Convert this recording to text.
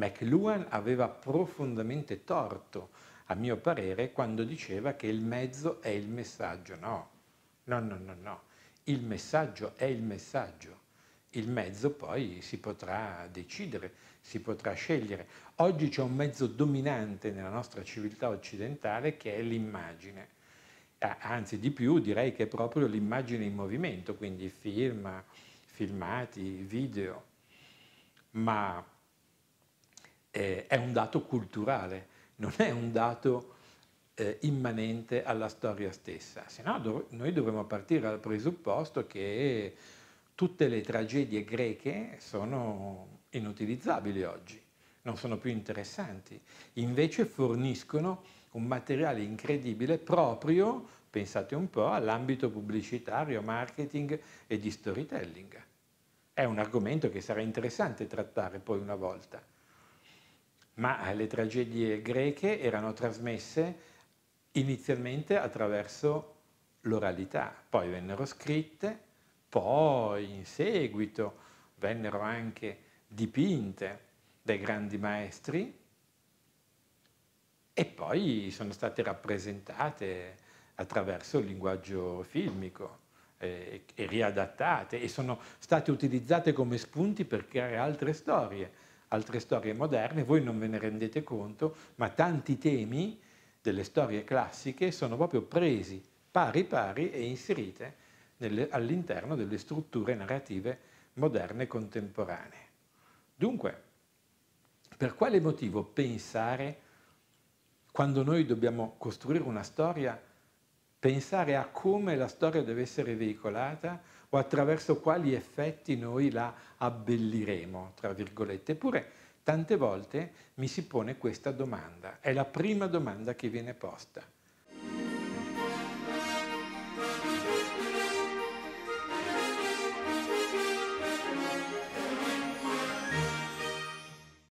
McLuhan aveva profondamente torto, a mio parere, quando diceva che il mezzo è il messaggio. No, no, no, no, no. Il messaggio è il messaggio. Il mezzo poi si potrà decidere, si potrà scegliere. Oggi c'è un mezzo dominante nella nostra civiltà occidentale che è l'immagine. Anzi, di più, direi che è proprio l'immagine in movimento, quindi film, filmati, video. Ma eh, è un dato culturale, non è un dato eh, immanente alla storia stessa, se no do- noi dovremmo partire dal presupposto che tutte le tragedie greche sono inutilizzabili oggi, non sono più interessanti, invece forniscono un materiale incredibile proprio, pensate un po', all'ambito pubblicitario, marketing e di storytelling. È un argomento che sarà interessante trattare poi una volta ma eh, le tragedie greche erano trasmesse inizialmente attraverso l'oralità, poi vennero scritte, poi in seguito vennero anche dipinte dai grandi maestri e poi sono state rappresentate attraverso il linguaggio filmico eh, e, e riadattate e sono state utilizzate come spunti per creare altre storie altre storie moderne, voi non ve ne rendete conto, ma tanti temi delle storie classiche sono proprio presi pari pari e inserite all'interno delle strutture narrative moderne contemporanee. Dunque, per quale motivo pensare, quando noi dobbiamo costruire una storia, pensare a come la storia deve essere veicolata o attraverso quali effetti noi la abbelliremo, tra virgolette. Eppure tante volte mi si pone questa domanda, è la prima domanda che viene posta.